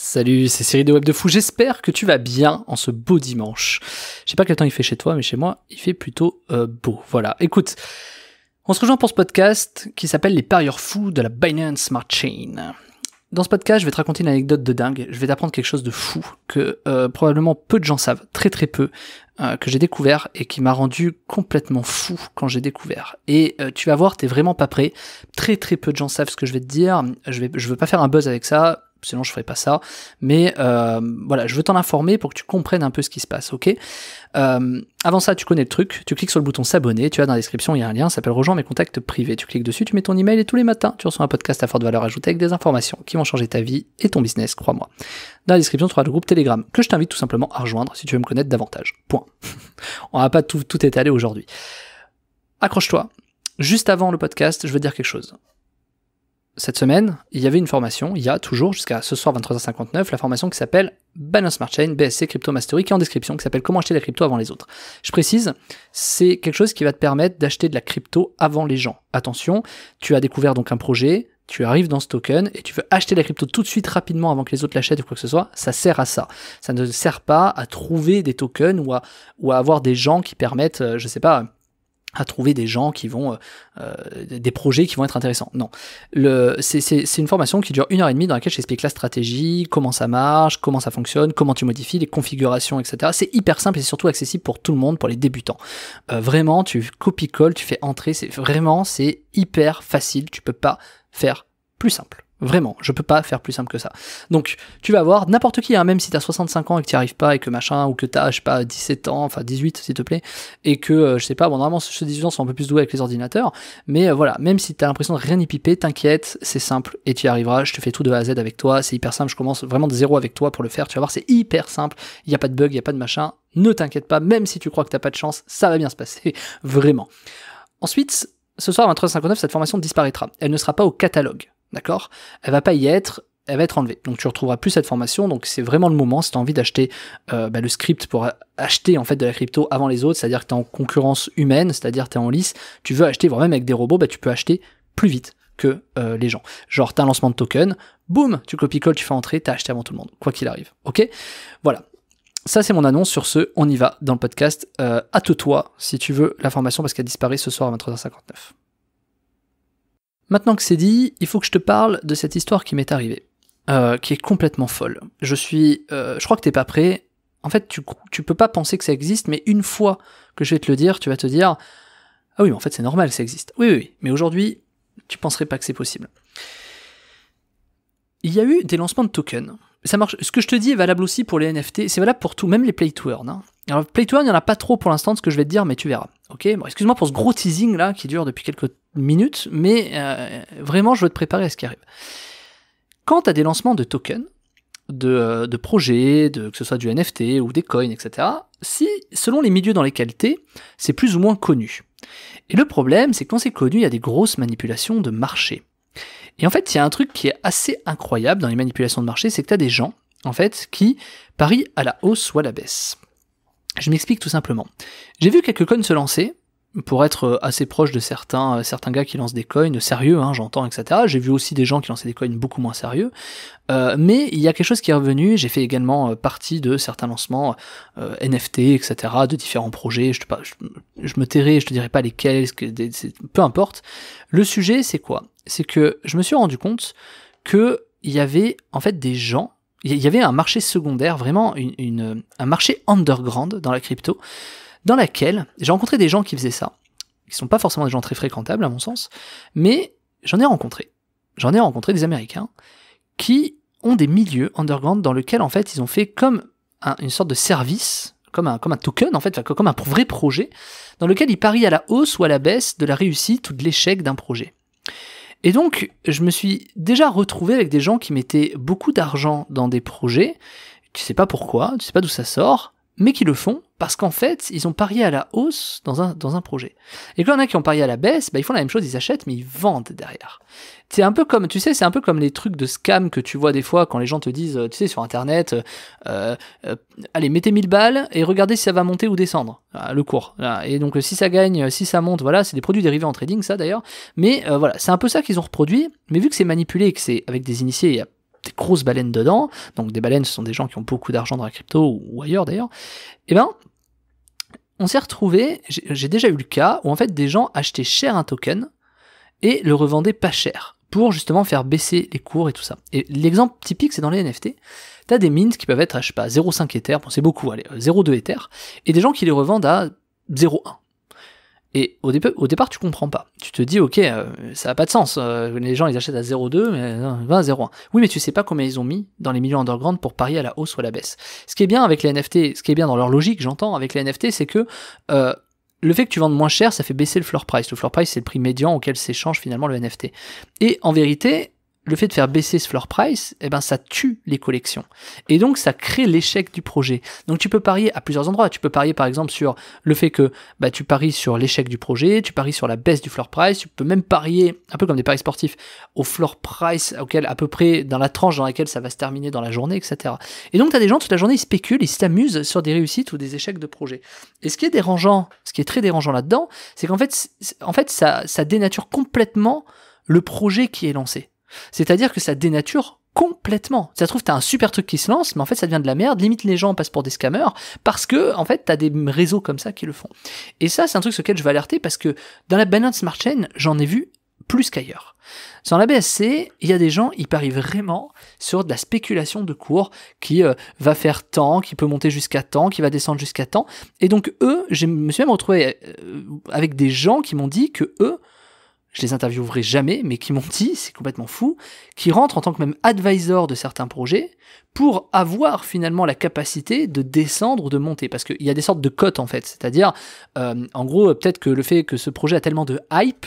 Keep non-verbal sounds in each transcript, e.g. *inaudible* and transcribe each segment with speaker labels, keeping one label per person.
Speaker 1: Salut, c'est Cyril de Web de Fou. J'espère que tu vas bien en ce beau dimanche. Je sais pas quel temps il fait chez toi, mais chez moi, il fait plutôt euh, beau. Voilà. Écoute, on se rejoint pour ce podcast qui s'appelle Les parieurs fous de la Binance Smart Chain. Dans ce podcast, je vais te raconter une anecdote de dingue. Je vais t'apprendre quelque chose de fou que euh, probablement peu de gens savent, très très peu, euh, que j'ai découvert et qui m'a rendu complètement fou quand j'ai découvert. Et tu vas voir, t'es vraiment pas prêt. Très très peu de gens savent ce que je vais te dire. Je vais, je veux pas faire un buzz avec ça sinon je ferai pas ça. Mais euh, voilà, je veux t'en informer pour que tu comprennes un peu ce qui se passe, ok euh, Avant ça, tu connais le truc, tu cliques sur le bouton s'abonner, tu as dans la description, il y a un lien, ça s'appelle Rejoins mes contacts privés. Tu cliques dessus, tu mets ton email et tous les matins, tu reçois un podcast à forte valeur ajoutée avec des informations qui vont changer ta vie et ton business, crois-moi. Dans la description, tu auras le groupe Telegram que je t'invite tout simplement à rejoindre si tu veux me connaître davantage. Point. *laughs* On va pas tout, tout étaler aujourd'hui. Accroche-toi. Juste avant le podcast, je veux dire quelque chose cette semaine, il y avait une formation, il y a toujours jusqu'à ce soir 23h59, la formation qui s'appelle Balance Smart Chain, BSC Crypto Mastery, qui est en description, qui s'appelle Comment acheter la crypto avant les autres. Je précise, c'est quelque chose qui va te permettre d'acheter de la crypto avant les gens. Attention, tu as découvert donc un projet, tu arrives dans ce token et tu veux acheter la crypto tout de suite rapidement avant que les autres l'achètent ou quoi que ce soit, ça sert à ça. Ça ne sert pas à trouver des tokens ou à, ou à avoir des gens qui permettent, euh, je sais pas, à trouver des gens qui vont, euh, euh, des projets qui vont être intéressants. Non, c'est une formation qui dure une heure et demie dans laquelle j'explique la stratégie, comment ça marche, comment ça fonctionne, comment tu modifies les configurations, etc. C'est hyper simple et surtout accessible pour tout le monde, pour les débutants. Euh, vraiment, tu copies colles tu fais entrer, c'est vraiment c'est hyper facile. Tu peux pas faire plus simple. Vraiment, je peux pas faire plus simple que ça. Donc, tu vas voir, n'importe qui, hein, même si t'as 65 ans et que t'y arrives pas et que machin, ou que t'as, je sais pas, 17 ans, enfin 18 s'il te plaît, et que, euh, je sais pas, bon, normalement ceux 18 ans sont un peu plus doués avec les ordinateurs, mais euh, voilà, même si t'as l'impression de rien y piper, t'inquiète, c'est simple et tu y arriveras, je te fais tout de A à Z avec toi, c'est hyper simple, je commence vraiment de zéro avec toi pour le faire, tu vas voir, c'est hyper simple, il n'y a pas de bug, il y a pas de machin, ne t'inquiète pas, même si tu crois que t'as pas de chance, ça va bien se passer, *laughs* vraiment. Ensuite, ce soir 23h59, cette formation disparaîtra. Elle ne sera pas au catalogue. D'accord Elle va pas y être, elle va être enlevée. Donc tu retrouveras plus cette formation. Donc c'est vraiment le moment si tu as envie d'acheter euh, bah, le script pour acheter en fait de la crypto avant les autres, c'est-à-dire que tu es en concurrence humaine, c'est-à-dire tu es en lice, tu veux acheter, voire même avec des robots, bah, tu peux acheter plus vite que euh, les gens. Genre, as un lancement de token, boum, tu copies-colles, tu fais entrer, as acheté avant tout le monde, quoi qu'il arrive. Ok Voilà. Ça, c'est mon annonce. Sur ce, on y va dans le podcast. à euh, tout toi si tu veux la formation parce qu'elle disparaît ce soir à 23h59. Maintenant que c'est dit, il faut que je te parle de cette histoire qui m'est arrivée, euh, qui est complètement folle. Je suis, euh, je crois que t'es pas prêt. En fait, tu, peux pas penser que ça existe, mais une fois que je vais te le dire, tu vas te dire, ah oui, mais en fait c'est normal, ça existe. Oui, oui, oui. Mais aujourd'hui, tu penserais pas que c'est possible. Il y a eu des lancements de tokens. Ça marche. Ce que je te dis est valable aussi pour les NFT. C'est valable pour tout, même les play to earn. Hein. Alors play to earn, il y en a pas trop pour l'instant, ce que je vais te dire, mais tu verras. Ok, excuse-moi pour ce gros teasing là qui dure depuis quelques minutes, mais euh, vraiment je veux te préparer à ce qui arrive. Quand tu as des lancements de tokens, euh, de, projets, de, que ce soit du NFT ou des coins, etc., si, selon les milieux dans lesquels tu c'est plus ou moins connu. Et le problème, c'est que quand c'est connu, il y a des grosses manipulations de marché. Et en fait, il y a un truc qui est assez incroyable dans les manipulations de marché, c'est que tu as des gens, en fait, qui parient à la hausse ou à la baisse. Je m'explique tout simplement. J'ai vu quelques coins se lancer, pour être assez proche de certains, certains gars qui lancent des coins sérieux, hein, j'entends, etc. J'ai vu aussi des gens qui lançaient des coins beaucoup moins sérieux. Euh, mais il y a quelque chose qui est revenu. J'ai fait également euh, partie de certains lancements euh, NFT, etc., de différents projets. Je, me tairai, je te dirai pas lesquels, peu importe. Le sujet, c'est quoi C'est que je me suis rendu compte que il y avait en fait des gens il y avait un marché secondaire, vraiment un marché underground dans la crypto, dans laquelle j'ai rencontré des gens qui faisaient ça, qui sont pas forcément des gens très fréquentables à mon sens, mais j'en ai rencontré. J'en ai rencontré des Américains qui ont des milieux underground dans lesquels en fait ils ont fait comme une sorte de service, comme un, comme un token en fait, comme un vrai projet, dans lequel ils parient à la hausse ou à la baisse de la réussite ou de l'échec d'un projet. Et donc, je me suis déjà retrouvé avec des gens qui mettaient beaucoup d'argent dans des projets, tu sais pas pourquoi, tu sais pas d'où ça sort, mais qui le font parce qu'en fait, ils ont parié à la hausse dans un, dans un projet. Et quand il y en a qui ont parié à la baisse, bah, ils font la même chose, ils achètent, mais ils vendent derrière. C'est un peu comme, tu sais, c'est un peu comme les trucs de scam que tu vois des fois quand les gens te disent, tu sais, sur Internet, euh, euh, allez, mettez 1000 balles et regardez si ça va monter ou descendre, euh, le cours. Et donc, si ça gagne, si ça monte, voilà, c'est des produits dérivés en trading, ça d'ailleurs. Mais voilà, c'est un peu ça qu'ils ont reproduit, mais vu que c'est manipulé que c'est avec des initiés, il des grosses baleines dedans, donc des baleines, ce sont des gens qui ont beaucoup d'argent dans la crypto ou ailleurs d'ailleurs, et eh ben, on s'est retrouvé, j'ai déjà eu le cas où en fait des gens achetaient cher un token et le revendaient pas cher pour justement faire baisser les cours et tout ça. Et l'exemple typique, c'est dans les NFT. T'as des mines qui peuvent être, à, je sais pas, 0,5 Ether, bon c'est beaucoup, allez, 0,2 euh, Ether, et des gens qui les revendent à 0,1. Et au, au départ, tu comprends pas. Tu te dis, ok, euh, ça n'a pas de sens. Euh, les gens, ils achètent à 0,2, 20 0,1. Oui, mais tu sais pas combien ils ont mis dans les millions underground pour parier à la hausse ou à la baisse. Ce qui est bien avec les NFT, ce qui est bien dans leur logique, j'entends, avec les NFT, c'est que euh, le fait que tu vendes moins cher, ça fait baisser le floor price. Le floor price, c'est le prix médian auquel s'échange finalement le NFT. Et en vérité, le fait de faire baisser ce floor price, eh ben, ça tue les collections. Et donc, ça crée l'échec du projet. Donc, tu peux parier à plusieurs endroits. Tu peux parier, par exemple, sur le fait que bah, tu paries sur l'échec du projet, tu paries sur la baisse du floor price, tu peux même parier, un peu comme des paris sportifs, au floor price auquel, à peu près, dans la tranche dans laquelle ça va se terminer dans la journée, etc. Et donc, tu as des gens, toute la journée, ils spéculent, ils s'amusent sur des réussites ou des échecs de projet. Et ce qui est dérangeant, ce qui est très dérangeant là-dedans, c'est qu'en fait, en fait ça dénature complètement le projet qui est lancé. C'est-à-dire que ça dénature complètement. Ça trouve, t'as un super truc qui se lance, mais en fait, ça devient de la merde. Limite, les gens passent pour des scammers parce que, en fait, t'as des réseaux comme ça qui le font. Et ça, c'est un truc sur lequel je vais alerter parce que dans la Binance Smart Chain, j'en ai vu plus qu'ailleurs. Dans la BSC, il y a des gens, ils parient vraiment sur de la spéculation de cours qui euh, va faire tant, qui peut monter jusqu'à tant, qui va descendre jusqu'à tant. Et donc, eux, je me suis même retrouvé euh, avec des gens qui m'ont dit que eux, je les interviewerai jamais, mais qui m'ont dit, c'est complètement fou, qui rentrent en tant que même advisor de certains projets pour avoir finalement la capacité de descendre ou de monter. Parce qu'il y a des sortes de cotes en fait, c'est-à-dire, euh, en gros, peut-être que le fait que ce projet a tellement de hype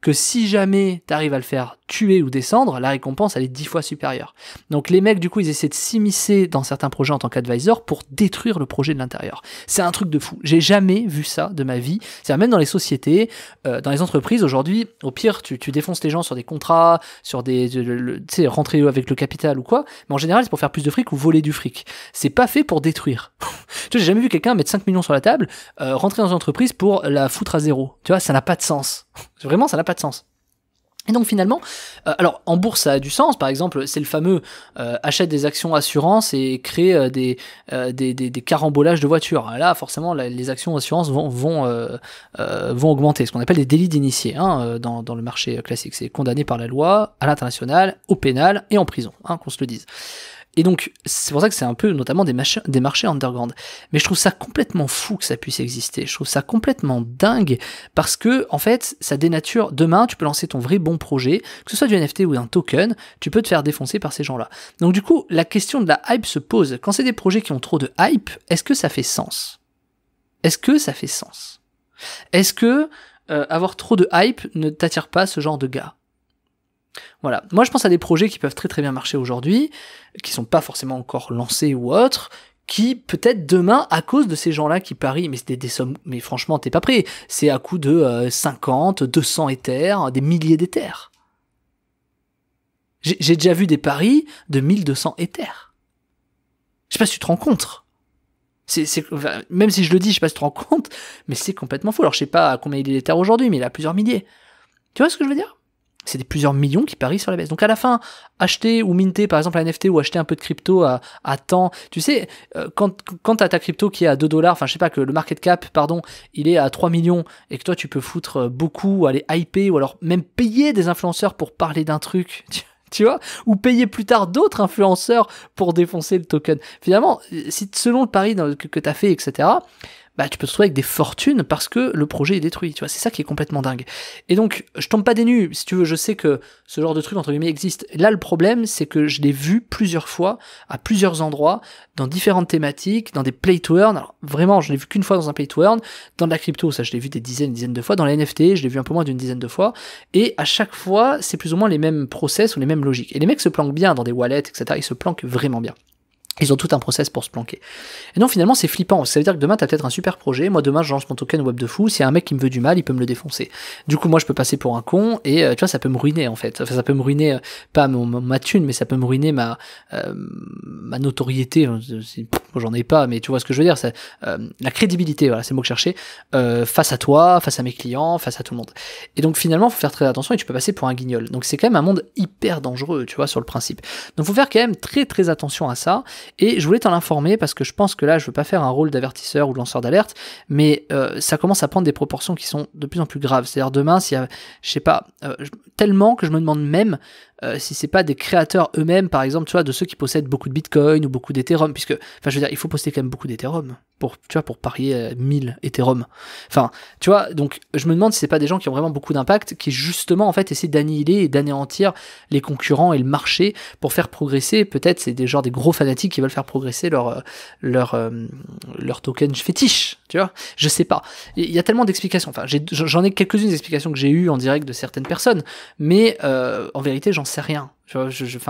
Speaker 1: que si jamais tu arrives à le faire tuer ou descendre, la récompense elle est dix fois supérieure. Donc les mecs du coup ils essaient de s'immiscer dans certains projets en tant qu'advisor pour détruire le projet de l'intérieur. C'est un truc de fou. J'ai jamais vu ça de ma vie. C'est même dans les sociétés, euh, dans les entreprises aujourd'hui, au pire tu, tu, défonces les gens sur des contrats, sur des rentrées euh, tu sais rentrer avec le capital ou quoi, mais en général c'est pour faire plus de fric ou voler du fric. C'est pas fait pour détruire. *laughs* Tu vois, j'ai jamais vu quelqu'un mettre 5 millions sur la table, euh, rentrer dans une entreprise pour la foutre à zéro. Tu vois, ça n'a pas de sens. *laughs* Vraiment, ça n'a pas de sens. Et donc finalement, euh, alors en bourse ça a du sens, par exemple c'est le fameux euh, achète des actions assurance et crée des, des, des, carambolages de voitures. Là forcément les actions assurance vont, vont, vont augmenter, ce qu'on appelle des délits d'initiés hein, dans, le marché classique. C'est condamné par la loi, à l'international, au pénal et en prison, hein, qu'on se le dise. Et donc, c'est pour ça que c'est un peu notamment des, marchés underground. Mais je trouve ça complètement fou que ça puisse exister. Je trouve ça complètement dingue parce que, en fait, ça dénature. Demain, tu peux lancer ton vrai bon projet, que ce soit du NFT ou un token, tu peux te faire défoncer par ces gens-là. Donc, du coup, la question de la hype se pose. Quand c'est des projets qui ont trop de hype, est-ce que ça fait sens Est-ce que ça fait sens Est-ce que euh, avoir trop de hype ne t'attire pas ce genre de gars voilà. Moi, je pense à des projets qui peuvent très très bien marcher aujourd'hui, qui sont pas forcément encore lancés ou autres, qui peut-être demain, à cause de ces gens-là qui parient, mais c'est des, sommes, mais franchement, t'es pas prêt. C'est à coup de 50, euh, 200 éthers, des milliers d'éthers. J'ai déjà vu des paris de 1200 éthers. Je sais pas si tu te rends compte. même si je le dis, je sais pas si tu te rends compte, mais c'est complètement fou. Alors je sais pas à combien il est d'éthers aujourd'hui, mais il a plusieurs milliers. Tu vois ce que je veux dire c'est des plusieurs millions qui parient sur la baisse. Donc à la fin, acheter ou minter par exemple un NFT ou acheter un peu de crypto à, temps, tu sais, euh, quand, quand tu as ta crypto qui est à 2 dollars, enfin je sais pas, que le market cap, pardon, il est à 3 millions et que toi tu peux foutre euh, beaucoup, aller hyper ou alors même payer des influenceurs pour parler d'un truc. *laughs* tu vois, ou payer plus tard d'autres influenceurs pour défoncer le token. Finalement, si selon le pari que, que tu as fait, etc., bah, tu peux te trouver avec des fortunes parce que le projet est détruit. Tu vois, c'est ça qui est complètement dingue. Et donc, je tombe pas des nues. Si tu veux, je sais que ce genre de truc, entre guillemets, existe. là, le problème, c'est que je l'ai vu plusieurs fois, à plusieurs endroits, dans différentes thématiques, dans des play to earn. Alors, vraiment, je l'ai vu qu'une fois dans un play to earn. Dans de la crypto, ça, je l'ai vu des dizaines, dizaines de fois. Dans les NFT, je l'ai vu un peu moins d'une dizaine de fois. Et à chaque fois, c'est plus ou moins les mêmes process ou les mêmes logiques. Et les mecs se planquent bien dans des wallets, etc. Ils se planquent vraiment bien. Ils ont tout un process pour se planquer. Et non, finalement, c'est flippant. Ça veut dire que demain, t'as peut-être un super projet. Moi, demain, je lance mon token web de fou. S'il y a un mec qui me veut du mal, il peut me le défoncer. Du coup, moi, je peux passer pour un con. Et euh, tu vois, ça peut me ruiner, en fait. Enfin, ça peut me ruiner, euh, pas mon, ma thune, mais ça peut me ruiner ma, euh, ma notoriété j'en ai pas, mais tu vois ce que je veux dire, c'est euh, la crédibilité, voilà, c'est le mot que je cherchais, euh, face à toi, face à mes clients, face à tout le monde. Et donc finalement, faut faire très attention et tu peux passer pour un guignol. Donc c'est quand même un monde hyper dangereux, tu vois, sur le principe. Donc il faut faire quand même très très attention à ça. Et je voulais t'en informer parce que je pense que là, je veux pas faire un rôle d'avertisseur ou de lanceur d'alerte, mais euh, ça commence à prendre des proportions qui sont de plus en plus graves. C'est-à-dire demain, s'il y a, je sais pas, tellement que je me demande même euh, si c'est pas des créateurs eux-mêmes, par exemple, tu vois, de ceux qui possèdent beaucoup de Bitcoin ou beaucoup d'Ethereum, puisque, enfin, je veux dire, il faut posséder quand même beaucoup d'Ethereum pour, tu vois, pour parier 1000 euh, Ethereum. Enfin, tu vois, donc je me demande si c'est pas des gens qui ont vraiment beaucoup d'impact, qui justement en fait essaient d'annihiler et d'anéantir les concurrents et le marché pour faire progresser. Peut-être c'est des genres des gros fanatiques qui veulent faire progresser leur euh, leur leur token fétiche, tu vois. Je sais pas. Il y a tellement d'explications. Enfin, j'en ai, quelques-unes explications que j'ai eues en direct de certaines personnes, mais en vérité, j'en sais rien. Je,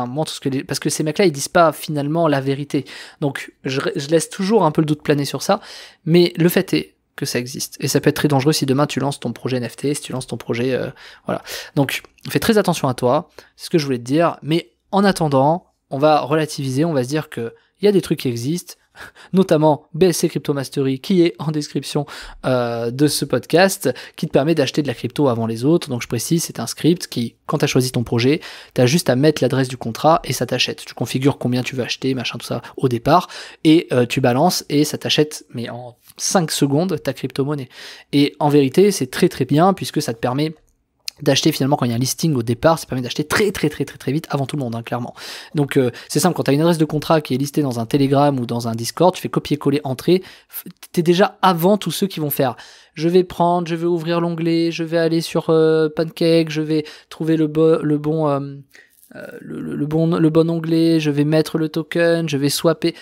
Speaker 1: montre ce que les... parce que ces mecs-là, ils disent pas finalement la vérité. Donc, je, laisse toujours un peu le doute planer sur ça. Mais le fait est que ça existe. Et ça peut être très dangereux si demain tu lances ton projet NFT, si tu lances ton projet, euh, voilà. Donc, fais très attention à toi. C'est ce que je voulais te dire. Mais en attendant, on va relativiser. On va se dire que il y a des trucs qui existent. *laughs* notamment BSC Crypto Mastery qui est en description euh, de ce podcast, qui te permet d'acheter de la crypto avant les autres. Donc je précise, c'est un script qui, quand tu as choisi ton projet, tu as juste à mettre l'adresse du contrat et ça t'achète. Tu configures combien tu veux acheter, machin, tout ça au départ, et euh, tu balances et ça t'achète, mais en 5 secondes, ta crypto-monnaie. Et en vérité, c'est très très bien puisque ça te permet d'acheter finalement quand il y a un listing au départ, ça permet d'acheter très très très très très vite avant tout le monde, hein, clairement. Donc euh, c'est simple, quand tu as une adresse de contrat qui est listée dans un Telegram ou dans un Discord, tu fais copier-coller entrée, tu es déjà avant tous ceux qui vont faire. Je vais prendre, je vais ouvrir l'onglet, je vais aller sur euh, Pancake, je vais trouver le, bon... Euh, le, bon, le bon onglet, je vais mettre le token, je vais swapper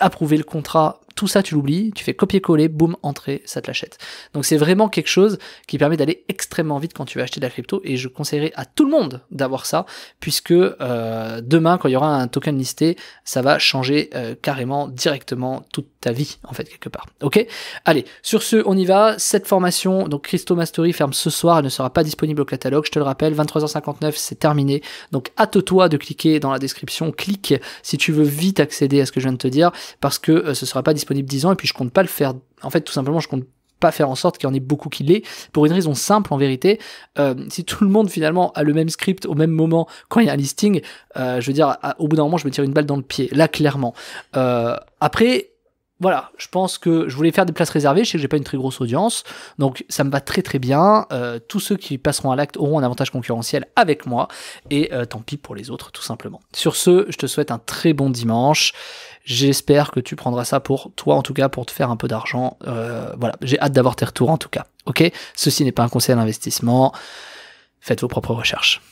Speaker 1: approuver le contrat, tout ça, tu l'oublies, tu fais copier-coller, boum, entrée, ça te l'achète. Donc c'est vraiment quelque chose qui permet d'aller extrêmement vite quand tu vas acheter de la crypto et je conseillerais à tout le monde d'avoir ça puisque euh, demain, quand il y aura un token listé, ça va changer euh, carrément directement toute ta vie en fait quelque part. Ok Allez, sur ce, on y va. Cette formation, donc Crypto Mastery ferme ce soir, elle ne sera pas disponible au catalogue. Je te le rappelle, 23h59, c'est terminé. Donc hâte-toi de cliquer dans la description, clique si tu veux vite accéder à ce que je viens de te dire parce que ce euh, ce sera pas disponible disponible 10 ans et puis je compte pas le faire. En fait, tout simplement, je compte pas faire en sorte qu'il y en ait beaucoup qui l'aient, pour une raison simple en vérité. Euh, si tout le monde finalement a le même script au même moment quand il y a un listing, euh, je veux dire, au bout d'un moment, je me tire une balle dans le pied, là clairement. Euh, après, voilà, je pense que je voulais faire des places réservées, je sais que j'ai pas une très grosse audience, donc ça me va très très bien. Euh, tous ceux qui passeront à l'acte auront un avantage concurrentiel avec moi, et euh, tant pis pour les autres, tout simplement. Sur ce, je te souhaite un très bon dimanche. J'espère que tu prendras ça pour toi, en tout cas, pour te faire un peu d'argent. Euh, voilà, j'ai hâte d'avoir tes retours, en tout cas. Ok Ceci n'est pas un conseil d'investissement. Faites vos propres recherches.